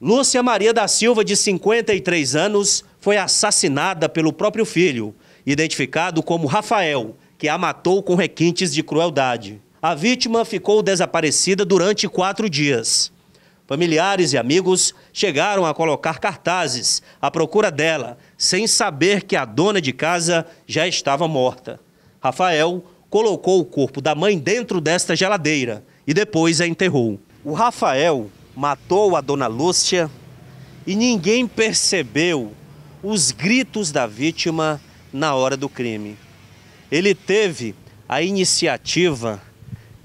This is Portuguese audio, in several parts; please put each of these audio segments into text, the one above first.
Lúcia Maria da Silva, de 53 anos, foi assassinada pelo próprio filho, identificado como Rafael, que a matou com requintes de crueldade. A vítima ficou desaparecida durante quatro dias. Familiares e amigos chegaram a colocar cartazes à procura dela, sem saber que a dona de casa já estava morta. Rafael colocou o corpo da mãe dentro desta geladeira e depois a enterrou. O Rafael matou a dona Lúcia e ninguém percebeu os gritos da vítima na hora do crime. Ele teve a iniciativa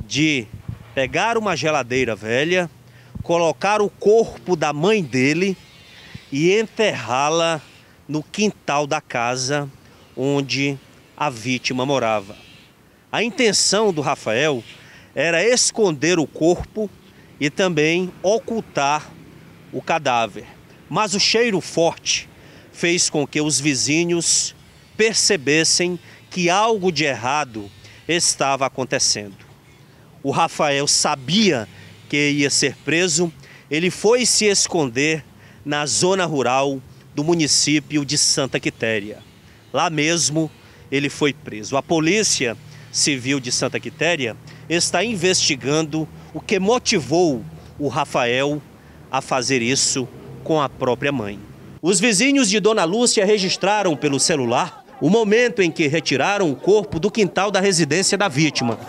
de pegar uma geladeira velha, colocar o corpo da mãe dele e enterrá-la no quintal da casa onde a vítima morava. A intenção do Rafael era esconder o corpo e também ocultar o cadáver. Mas o cheiro forte fez com que os vizinhos percebessem que algo de errado estava acontecendo. O Rafael sabia que ia ser preso, ele foi se esconder na zona rural do município de Santa Quitéria. Lá mesmo ele foi preso. A polícia civil de Santa Quitéria está investigando o que motivou o Rafael a fazer isso com a própria mãe. Os vizinhos de Dona Lúcia registraram pelo celular o momento em que retiraram o corpo do quintal da residência da vítima.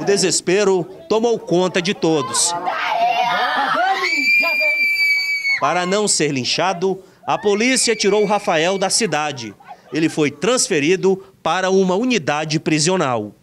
O desespero tomou conta de todos. Para não ser linchado, a polícia tirou Rafael da cidade. Ele foi transferido para uma unidade prisional.